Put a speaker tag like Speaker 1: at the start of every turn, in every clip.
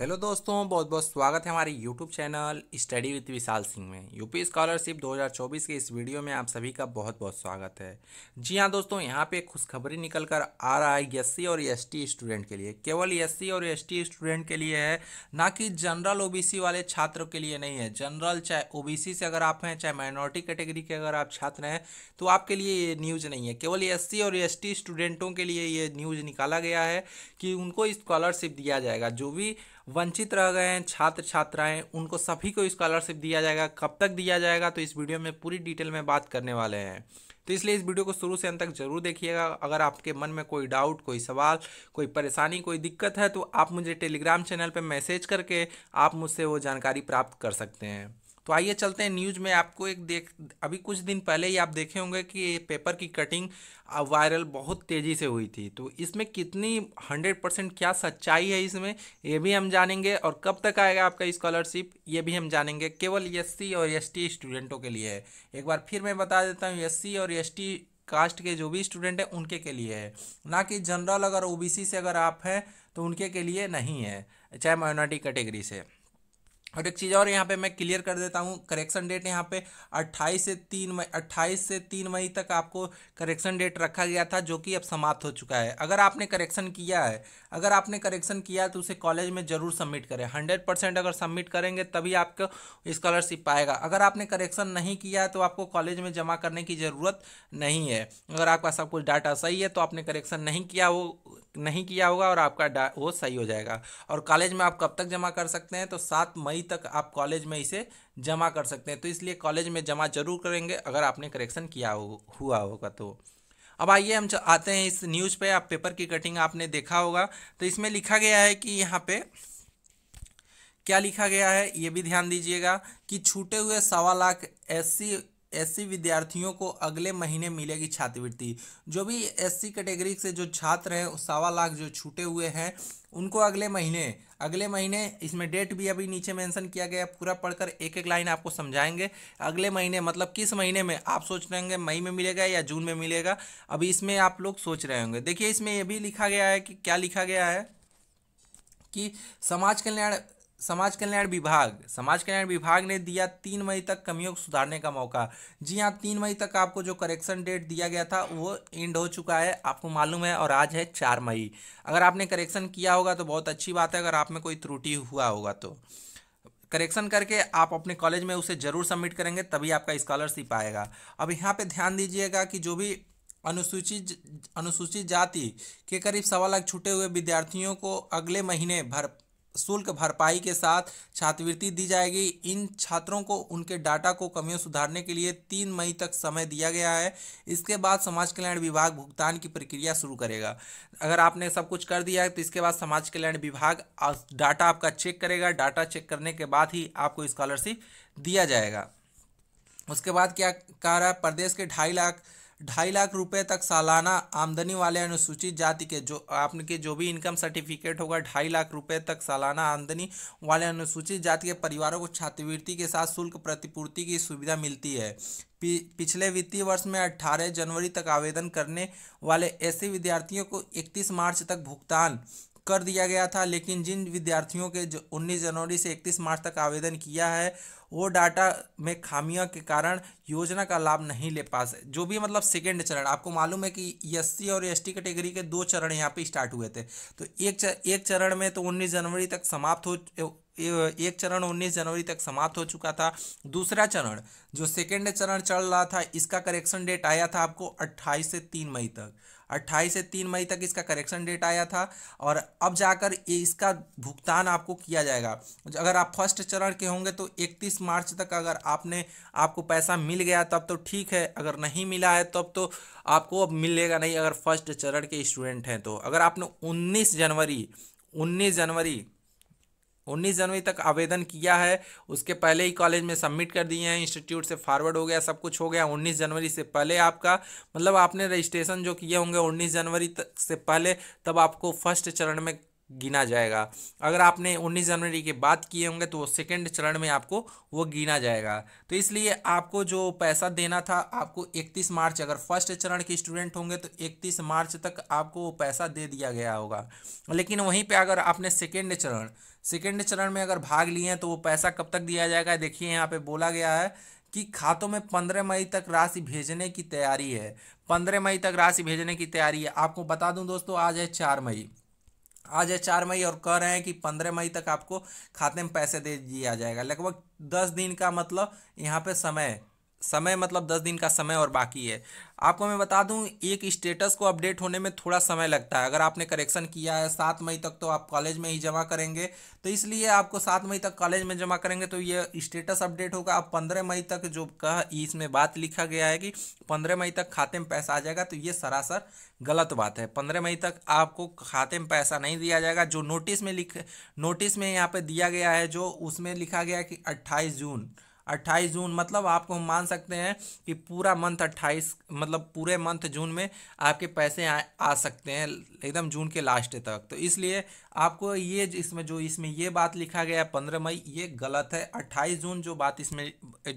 Speaker 1: hello दोस्तों बहुत बहुत स्वागत है हमारे YouTube channel study with Vishal Singh में यूपी स्कॉलरशिप 2024 के इस वीडियो में आप सभी का बहुत बहुत स्वागत है जी हाँ दोस्तों यहाँ पे खुशखबरी निकल कर आ रहा है एस और एसटी स्टूडेंट के लिए केवल एससी और एसटी स्टूडेंट के लिए है ना कि जनरल ओ वाले छात्रों के लिए नहीं है जनरल चाहे ओ से अगर आप हैं चाहे माइनॉरिटी कैटेगरी के अगर आप छात्र हैं तो आपके लिए ये न्यूज़ नहीं है केवल एस और एस स्टूडेंटों के लिए ये न्यूज़ निकाला गया है कि उनको स्कॉलरशिप दिया जाएगा जो भी वंचित रह गए हैं छात्र छात्राएं उनको सभी को स्कॉलरशिप दिया जाएगा कब तक दिया जाएगा तो इस वीडियो में पूरी डिटेल में बात करने वाले हैं तो इसलिए इस वीडियो को शुरू से अंत तक जरूर देखिएगा अगर आपके मन में कोई डाउट कोई सवाल कोई परेशानी कोई दिक्कत है तो आप मुझे टेलीग्राम चैनल पर मैसेज करके आप मुझसे वो जानकारी प्राप्त कर सकते हैं तो आइए चलते हैं न्यूज में आपको एक देख अभी कुछ दिन पहले ही आप देखे होंगे कि पेपर की कटिंग वायरल बहुत तेजी से हुई थी तो इसमें कितनी हंड्रेड परसेंट क्या सच्चाई है इसमें ये भी हम जानेंगे और कब तक आएगा आपका स्कॉलरशिप ये भी हम जानेंगे केवल एस और एस स्टूडेंटों के लिए है एक बार फिर मैं बता देता हूँ एस और एस कास्ट के जो भी स्टूडेंट हैं उनके के लिए है ना कि जनरल अगर ओबीसी से अगर आप हैं तो उनके के लिए नहीं है चाहे माइनॉरिटी कैटेगरी से और एक चीज़ और यहाँ पे मैं क्लियर कर देता हूँ करेक्शन डेट यहाँ पे 28 से 3 मई 28 से 3 मई तक आपको करेक्शन डेट रखा गया था जो कि अब समाप्त हो चुका है अगर आपने करेक्शन किया है अगर आपने करेक्शन किया तो उसे कॉलेज में ज़रूर सबमिट करें हंड्रेड परसेंट अगर सबमिट करेंगे तभी आपको स्कॉलरशिप पाएगा अगर आपने करेक्शन नहीं किया है तो आपको कॉलेज में जमा करने की ज़रूरत नहीं है अगर आपका सब कुछ डाटा सही है तो आपने करेक्शन नहीं किया वो नहीं किया होगा और आपका वो सही हो जाएगा और कॉलेज में आप कब तक जमा कर सकते हैं तो सात मई तक आप कॉलेज में इसे जमा कर सकते हैं तो इसलिए कॉलेज में जमा जरूर करेंगे अगर आपने करेक्शन किया हो, हुआ होगा तो अब आइए हम आते हैं इस न्यूज़ पे आप पेपर की कटिंग आपने देखा होगा तो इसमें लिखा गया है कि यहाँ पे क्या लिखा गया है ये भी ध्यान दीजिएगा कि छूटे हुए सवा लाख एस एससी विद्यार्थियों को अगले महीने मिलेगी छात्रवृत्ति जो भी एससी कैटेगरी से जो छात्र हैं सवा लाख जो छूटे हुए हैं उनको अगले महीने अगले महीने इसमें डेट भी अभी नीचे मेंशन किया गया पूरा पढ़कर एक एक लाइन आपको समझाएंगे अगले महीने मतलब किस महीने में आप सोच रहे होंगे मई में मिलेगा या जून में मिलेगा अभी इसमें आप लोग सोच रहे होंगे देखिए इसमें यह भी लिखा गया है कि क्या लिखा गया है कि समाज कल्याण समाज कल्याण विभाग समाज कल्याण विभाग ने दिया तीन मई तक कमियों को सुधारने का मौका जी हाँ तीन मई तक आपको जो करेक्शन डेट दिया गया था वो एंड हो चुका है आपको मालूम है और आज है चार मई अगर आपने करेक्शन किया होगा तो बहुत अच्छी बात है अगर आप में कोई त्रुटि हुआ होगा तो करेक्शन करके आप अपने कॉलेज में उसे ज़रूर सबमिट करेंगे तभी आपका स्कॉलरशिप आएगा अब यहाँ पर ध्यान दीजिएगा कि जो भी अनुसूचित अनुसूचित जाति के करीब सवा लाख छूटे हुए विद्यार्थियों को अगले महीने भर शुल्क भरपाई के साथ छात्रवृत्ति दी जाएगी इन छात्रों को उनके डाटा को कमियों सुधारने के लिए तीन मई तक समय दिया गया है इसके बाद समाज कल्याण विभाग भुगतान की प्रक्रिया शुरू करेगा अगर आपने सब कुछ कर दिया है तो इसके बाद समाज कल्याण विभाग डाटा आपका चेक करेगा डाटा चेक करने के बाद ही आपको स्कॉलरशिप दिया जाएगा उसके बाद क्या कह रहा है प्रदेश के ढाई लाख ढाई लाख रुपए तक सालाना आमदनी वाले अनुसूचित जाति के जो आपके जो भी इनकम सर्टिफिकेट होगा ढाई लाख रुपए तक सालाना आमदनी वाले अनुसूचित जाति के परिवारों को छात्रवृत्ति के साथ शुल्क प्रतिपूर्ति की सुविधा मिलती है पि, पिछले वित्तीय वर्ष में 18 जनवरी तक आवेदन करने वाले ऐसे विद्यार्थियों को 31 मार्च तक भुगतान कर दिया गया था लेकिन जिन विद्यार्थियों के जो उन्नीस जनवरी से 31 मार्च तक आवेदन किया है वो डाटा में खामियों के कारण योजना का लाभ नहीं ले पा सके जो भी मतलब सेकेंड चरण आपको मालूम है कि एस और एस कैटेगरी के दो चरण यहाँ पे स्टार्ट हुए थे तो एक चर, एक चरण में तो 19 जनवरी तक समाप्त हो एक चरण 19 जनवरी तक समाप्त हो चुका था दूसरा चरण जो सेकेंड चरण चल रहा था इसका करेक्शन डेट आया था आपको 28 से 3 मई तक 28 से 3 मई तक इसका करेक्शन डेट आया था और अब जाकर इसका भुगतान आपको किया जाएगा अगर आप फर्स्ट चरण के होंगे तो 31 मार्च तक अगर आपने आपको पैसा मिल गया तब तो ठीक है अगर नहीं मिला है तब तो आपको अब मिलेगा नहीं अगर फर्स्ट चरण के स्टूडेंट हैं तो अगर आपने उन्नीस जनवरी उन्नीस जनवरी 19 जनवरी तक आवेदन किया है उसके पहले ही कॉलेज में सबमिट कर दिए हैं इंस्टीट्यूट से फॉरवर्ड हो गया सब कुछ हो गया 19 जनवरी से पहले आपका मतलब आपने रजिस्ट्रेशन जो किए होंगे 19 जनवरी तक से पहले तब आपको फर्स्ट चरण में गिना जाएगा अगर आपने 19 जनवरी के बाद किए होंगे तो सेकेंड चरण में आपको वो गिना जाएगा तो इसलिए आपको जो पैसा देना था आपको 31 मार्च अगर फर्स्ट चरण के स्टूडेंट होंगे तो 31 मार्च तक आपको वो पैसा दे दिया गया होगा लेकिन वहीं पे अगर आपने सेकेंड चरण सेकेंड चरण में अगर भाग लिए हैं तो वो पैसा कब तक दिया जाएगा देखिए यहाँ पर बोला गया है कि खातों में पंद्रह मई तक राशि भेजने की तैयारी है पंद्रह मई तक राशि भेजने की तैयारी है आपको बता दूँ दोस्तों आज है चार मई आज है चार मई और कह रहे हैं कि पंद्रह मई तक आपको खाते में पैसे दे दिया जाएगा लगभग दस दिन का मतलब यहाँ पे समय समय मतलब दस दिन का समय और बाकी है आपको मैं बता दूं एक स्टेटस को अपडेट होने में थोड़ा समय लगता है अगर आपने करेक्शन किया है सात मई तक तो आप कॉलेज में ही जमा करेंगे तो इसलिए आपको सात मई तक कॉलेज में जमा करेंगे तो ये स्टेटस अपडेट होगा आप पंद्रह मई तक जो कह इसमें बात लिखा गया है कि पंद्रह मई तक खाते में पैसा आ जाएगा तो ये सरासर गलत बात है पंद्रह मई तक आपको खाते में पैसा नहीं दिया जाएगा जो नोटिस में लिख नोटिस में यहाँ पर दिया गया है जो उसमें लिखा गया कि अट्ठाईस जून अट्ठाईस जून मतलब आपको हम मान सकते हैं कि पूरा मंथ अट्ठाईस मतलब पूरे मंथ जून में आपके पैसे आ, आ सकते हैं एकदम जून के लास्ट तक तो इसलिए आपको ये इसमें जो इसमें ये बात लिखा गया पंद्रह मई ये गलत है अट्ठाईस जून जो बात इसमें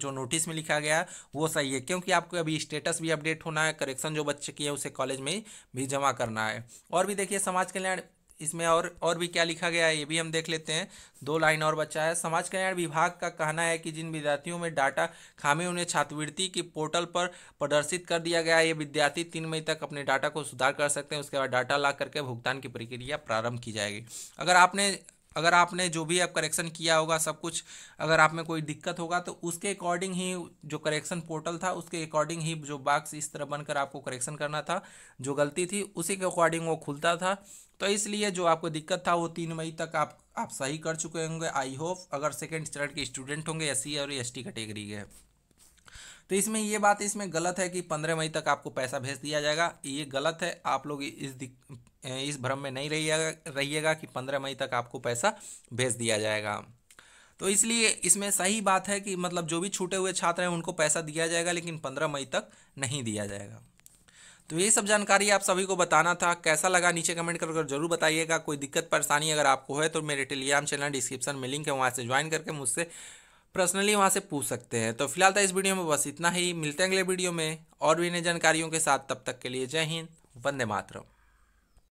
Speaker 1: जो नोटिस में लिखा गया वो सही है क्योंकि आपको अभी स्टेटस भी अपडेट होना है करेक्शन जो बच्चे किए उसे कॉलेज में भी जमा करना है और भी देखिए समाज कल्याण इसमें और और भी क्या लिखा गया है ये भी हम देख लेते हैं दो लाइन और बचा है समाज कल्याण विभाग का कहना है कि जिन विद्यार्थियों में डाटा खामी उन्हें छात्रवृत्ति की पोर्टल पर प्रदर्शित कर दिया गया है ये विद्यार्थी तीन मई तक अपने डाटा को सुधार कर सकते हैं उसके बाद डाटा ला करके भुगतान की प्रक्रिया प्रारंभ की जाएगी अगर आपने अगर आपने जो भी आप करेक्शन किया होगा सब कुछ अगर आप में कोई दिक्कत होगा तो उसके अकॉर्डिंग ही जो करेक्शन पोर्टल था उसके अकॉर्डिंग ही जो बाक्स इस तरह बनकर आपको करेक्शन करना था जो गलती थी उसी के अकॉर्डिंग वो खुलता था तो इसलिए जो आपको दिक्कत था वो तीन मई तक आप आप सही कर चुके होंगे आई होप अगर सेकेंड स्टैंडर्ड के स्टूडेंट होंगे एस e और एस कैटेगरी के तो इसमें ये बात इसमें गलत है कि पंद्रह मई तक आपको पैसा भेज दिया जाएगा ये गलत है आप लोग इस इस भ्रम में नहीं रहिएगा रहिएगा कि पंद्रह मई तक आपको पैसा भेज दिया जाएगा तो इसलिए इसमें सही बात है कि मतलब जो भी छूटे हुए छात्र हैं उनको पैसा दिया जाएगा लेकिन पंद्रह मई तक नहीं दिया जाएगा तो ये सब जानकारी आप सभी को बताना था कैसा लगा नीचे कमेंट कर जरूर बताइएगा कोई दिक्कत परेशानी अगर आपको है तो मेरे टेलीग्राम चैनल डिस्क्रिप्शन में लिंक है वहाँ से ज्वाइन करके मुझसे पर्सनली वहाँ से पूछ सकते हैं तो फिलहाल तो इस वीडियो में बस इतना ही मिलते हैं अगले वीडियो में और भी नई जानकारियों के साथ तब तक के लिए जय हिंद वंदे मातरम